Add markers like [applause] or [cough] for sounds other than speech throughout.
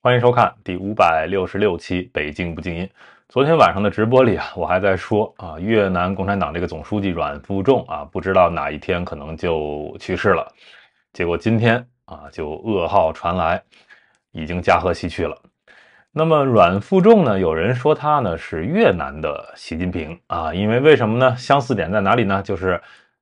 欢迎收看第五百六十六期《北京不静音》。昨天晚上的直播里啊，我还在说啊，越南共产党这个总书记阮富仲啊，不知道哪一天可能就去世了。结果今天啊，就噩耗传来，已经驾鹤西去了。那么阮富仲呢？有人说他呢是越南的习近平啊，因为为什么呢？相似点在哪里呢？就是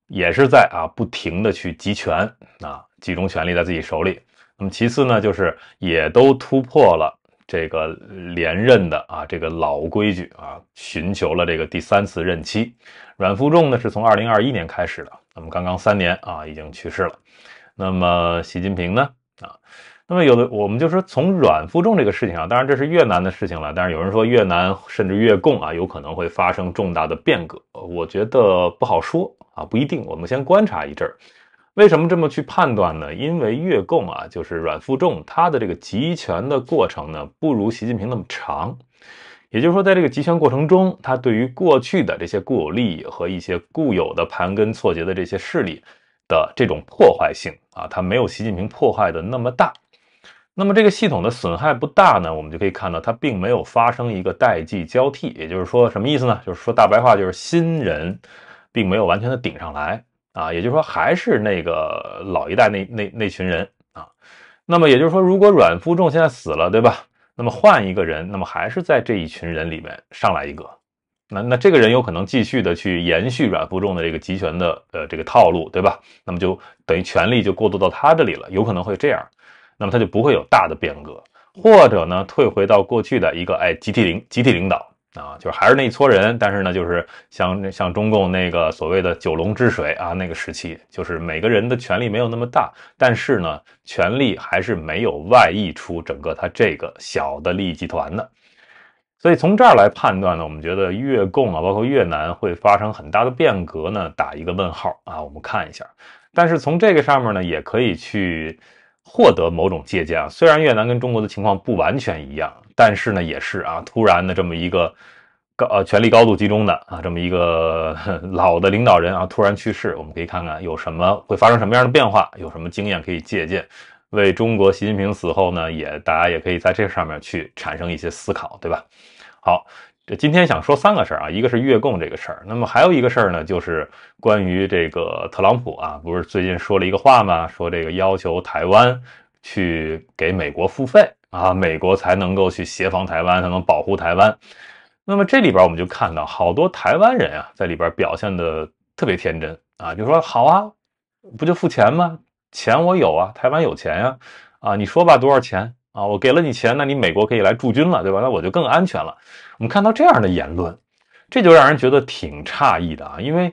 也是在啊不停的去集权啊，集中权力在自己手里。那么其次呢，就是也都突破了这个连任的啊这个老规矩啊，寻求了这个第三次任期。阮富仲呢是从二零二一年开始的，那么刚刚三年啊已经去世了。那么习近平呢啊，那么有的我们就说从阮富仲这个事情上，当然这是越南的事情了，但是有人说越南甚至越共啊有可能会发生重大的变革，我觉得不好说啊，不一定，我们先观察一阵儿。为什么这么去判断呢？因为越共啊，就是阮富仲，他的这个集权的过程呢，不如习近平那么长。也就是说，在这个集权过程中，他对于过去的这些固有利益和一些固有的盘根错节的这些势力的这种破坏性啊，它没有习近平破坏的那么大。那么这个系统的损害不大呢，我们就可以看到它并没有发生一个代际交替。也就是说，什么意思呢？就是说大白话，就是新人并没有完全的顶上来。啊，也就是说还是那个老一代那那那群人啊。那么也就是说，如果阮富仲现在死了，对吧？那么换一个人，那么还是在这一群人里面上来一个。那那这个人有可能继续的去延续阮富仲的这个集权的呃这个套路，对吧？那么就等于权力就过渡到他这里了，有可能会这样。那么他就不会有大的变革，或者呢退回到过去的一个哎集体领集体领导。啊，就是还是那一撮人，但是呢，就是像像中共那个所谓的九龙治水啊，那个时期，就是每个人的权利没有那么大，但是呢，权力还是没有外溢出整个他这个小的利益集团的。所以从这儿来判断呢，我们觉得越共啊，包括越南会发生很大的变革呢，打一个问号啊，我们看一下。但是从这个上面呢，也可以去。获得某种借鉴啊，虽然越南跟中国的情况不完全一样，但是呢也是啊，突然的这么一个高呃权力高度集中的啊这么一个 [laughs] 老的领导人啊突然去世，我们可以看看有什么会发生什么样的变化，有什么经验可以借鉴，为中国习近平死后呢也大家也可以在这上面去产生一些思考，对吧？好。这今天想说三个事儿啊，一个是月供这个事儿，那么还有一个事儿呢，就是关于这个特朗普啊，不是最近说了一个话吗？说这个要求台湾去给美国付费啊，美国才能够去协防台湾，才能保护台湾。那么这里边我们就看到好多台湾人啊，在里边表现的特别天真啊，就说好啊，不就付钱吗？钱我有啊，台湾有钱呀，啊，你说吧，多少钱？啊，我给了你钱，那你美国可以来驻军了，对吧？那我就更安全了。我们看到这样的言论，这就让人觉得挺诧异的啊。因为，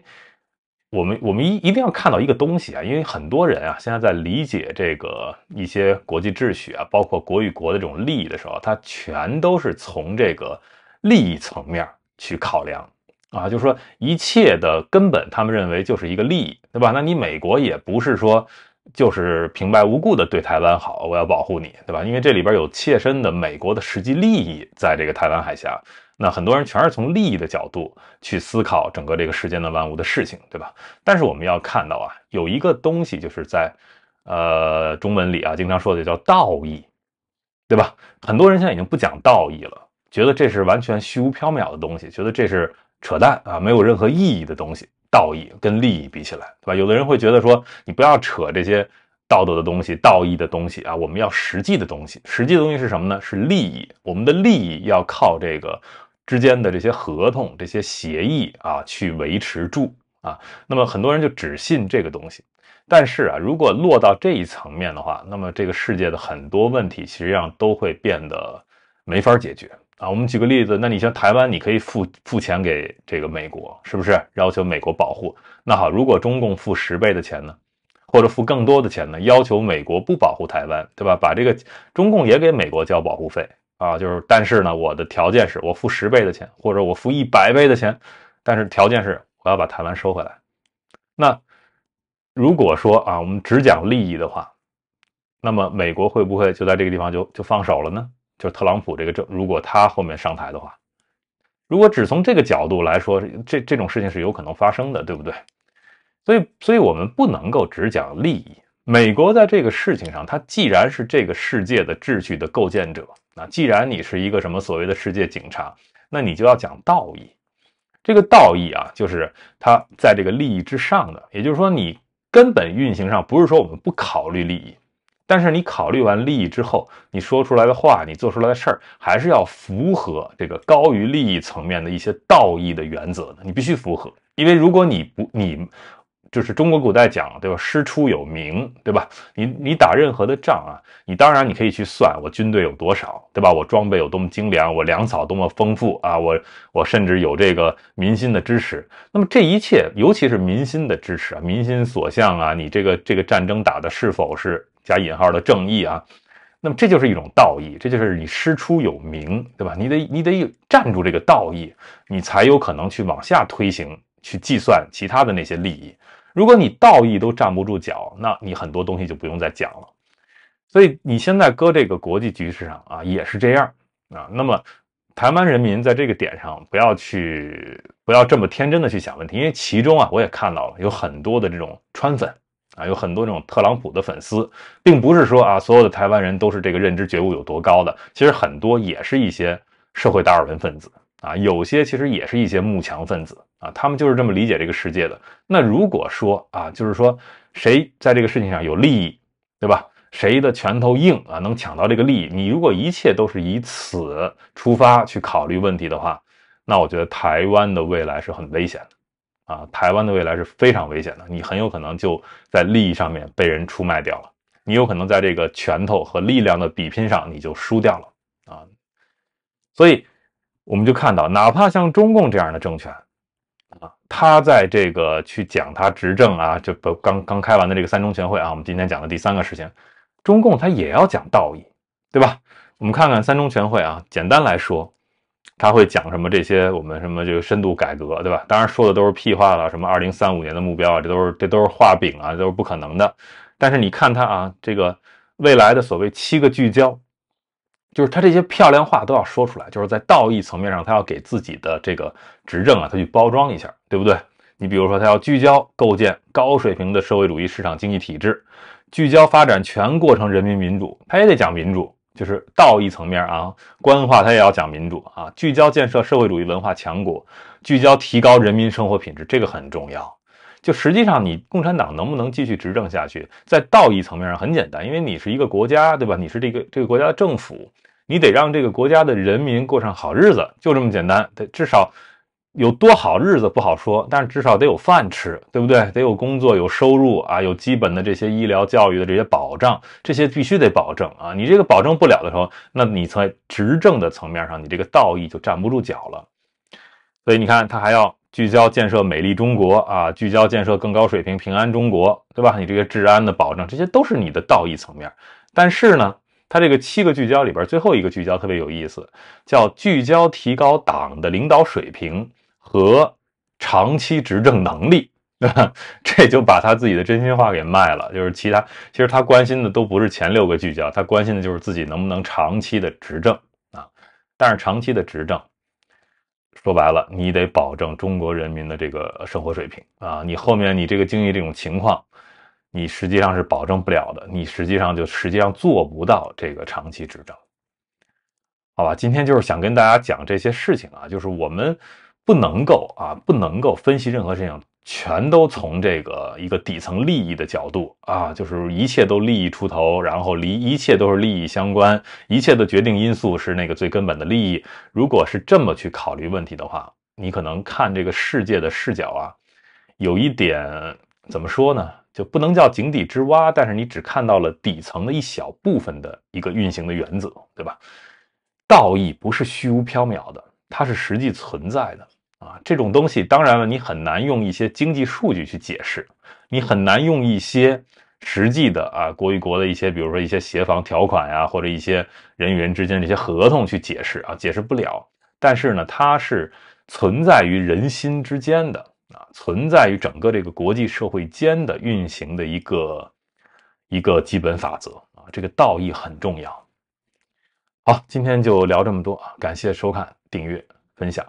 我们我们一一定要看到一个东西啊，因为很多人啊，现在在理解这个一些国际秩序啊，包括国与国的这种利益的时候，他全都是从这个利益层面去考量啊，就是说一切的根本，他们认为就是一个利益，对吧？那你美国也不是说。就是平白无故的对台湾好，我要保护你，对吧？因为这里边有切身的美国的实际利益在这个台湾海峡，那很多人全是从利益的角度去思考整个这个世间的万物的事情，对吧？但是我们要看到啊，有一个东西就是在呃中文里啊经常说的叫道义，对吧？很多人现在已经不讲道义了，觉得这是完全虚无缥缈的东西，觉得这是扯淡啊，没有任何意义的东西。道义跟利益比起来，对吧？有的人会觉得说，你不要扯这些道德的东西、道义的东西啊，我们要实际的东西。实际的东西是什么呢？是利益。我们的利益要靠这个之间的这些合同、这些协议啊去维持住啊。那么很多人就只信这个东西。但是啊，如果落到这一层面的话，那么这个世界的很多问题实际上都会变得没法解决。啊，我们举个例子，那你像台湾，你可以付付钱给这个美国，是不是？要求美国保护。那好，如果中共付十倍的钱呢，或者付更多的钱呢，要求美国不保护台湾，对吧？把这个中共也给美国交保护费啊，就是，但是呢，我的条件是我付十倍的钱，或者我付一百倍的钱，但是条件是我要把台湾收回来。那如果说啊，我们只讲利益的话，那么美国会不会就在这个地方就就放手了呢？就是特朗普这个政，如果他后面上台的话，如果只从这个角度来说，这这种事情是有可能发生的，对不对？所以，所以我们不能够只讲利益。美国在这个事情上，它既然是这个世界的秩序的构建者，那既然你是一个什么所谓的世界警察，那你就要讲道义。这个道义啊，就是它在这个利益之上的，也就是说，你根本运行上不是说我们不考虑利益。但是你考虑完利益之后，你说出来的话，你做出来的事儿，还是要符合这个高于利益层面的一些道义的原则的。你必须符合，因为如果你不，你就是中国古代讲对吧？师出有名，对吧？你你打任何的仗啊，你当然你可以去算我军队有多少，对吧？我装备有多么精良，我粮草多么丰富啊？我我甚至有这个民心的支持。那么这一切，尤其是民心的支持啊，民心所向啊，你这个这个战争打的是否是？加引号的正义啊，那么这就是一种道义，这就是你师出有名，对吧？你得你得站住这个道义，你才有可能去往下推行，去计算其他的那些利益。如果你道义都站不住脚，那你很多东西就不用再讲了。所以你现在搁这个国际局势上啊，也是这样啊。那么台湾人民在这个点上不要去，不要这么天真的去想问题，因为其中啊，我也看到了有很多的这种川粉。啊，有很多这种特朗普的粉丝，并不是说啊，所有的台湾人都是这个认知觉悟有多高的，其实很多也是一些社会达尔文分子啊，有些其实也是一些慕强分子啊，他们就是这么理解这个世界的。那如果说啊，就是说谁在这个事情上有利益，对吧？谁的拳头硬啊，能抢到这个利益，你如果一切都是以此出发去考虑问题的话，那我觉得台湾的未来是很危险的。啊，台湾的未来是非常危险的，你很有可能就在利益上面被人出卖掉了，你有可能在这个拳头和力量的比拼上你就输掉了啊。所以我们就看到，哪怕像中共这样的政权，啊，他在这个去讲他执政啊，就刚刚开完的这个三中全会啊，我们今天讲的第三个事情，中共他也要讲道义，对吧？我们看看三中全会啊，简单来说。他会讲什么这些？我们什么这个深度改革，对吧？当然说的都是屁话了，什么二零三五年的目标啊，这都是这都是画饼啊，都是不可能的。但是你看他啊，这个未来的所谓七个聚焦，就是他这些漂亮话都要说出来，就是在道义层面上，他要给自己的这个执政啊，他去包装一下，对不对？你比如说，他要聚焦构建高水平的社会主义市场经济体制，聚焦发展全过程人民民主，他也得讲民主。就是道义层面啊，官话他也要讲民主啊，聚焦建设社会主义文化强国，聚焦提高人民生活品质，这个很重要。就实际上，你共产党能不能继续执政下去，在道义层面上很简单，因为你是一个国家，对吧？你是这个这个国家的政府，你得让这个国家的人民过上好日子，就这么简单，得至少。有多好日子不好说，但是至少得有饭吃，对不对？得有工作、有收入啊，有基本的这些医疗、教育的这些保障，这些必须得保证啊。你这个保证不了的时候，那你在执政的层面上，你这个道义就站不住脚了。所以你看，他还要聚焦建设美丽中国啊，聚焦建设更高水平平安中国，对吧？你这些治安的保障，这些都是你的道义层面。但是呢，他这个七个聚焦里边，最后一个聚焦特别有意思，叫聚焦提高党的领导水平。和长期执政能力，对吧？这就把他自己的真心话给卖了。就是其他，其实他关心的都不是前六个聚焦，他关心的就是自己能不能长期的执政啊。但是长期的执政，说白了，你得保证中国人民的这个生活水平啊。你后面你这个经济这种情况，你实际上是保证不了的，你实际上就实际上做不到这个长期执政。好吧，今天就是想跟大家讲这些事情啊，就是我们。不能够啊，不能够分析任何事情，全都从这个一个底层利益的角度啊，就是一切都利益出头，然后离一切都是利益相关，一切的决定因素是那个最根本的利益。如果是这么去考虑问题的话，你可能看这个世界的视角啊，有一点怎么说呢？就不能叫井底之蛙，但是你只看到了底层的一小部分的一个运行的原则，对吧？道义不是虚无缥缈的，它是实际存在的。啊，这种东西当然了，你很难用一些经济数据去解释，你很难用一些实际的啊国与国的一些，比如说一些协防条款呀，或者一些人与人之间的一些合同去解释啊，解释不了。但是呢，它是存在于人心之间的啊，存在于整个这个国际社会间的运行的一个一个基本法则啊，这个道义很重要。好，今天就聊这么多啊，感谢收看、订阅、分享。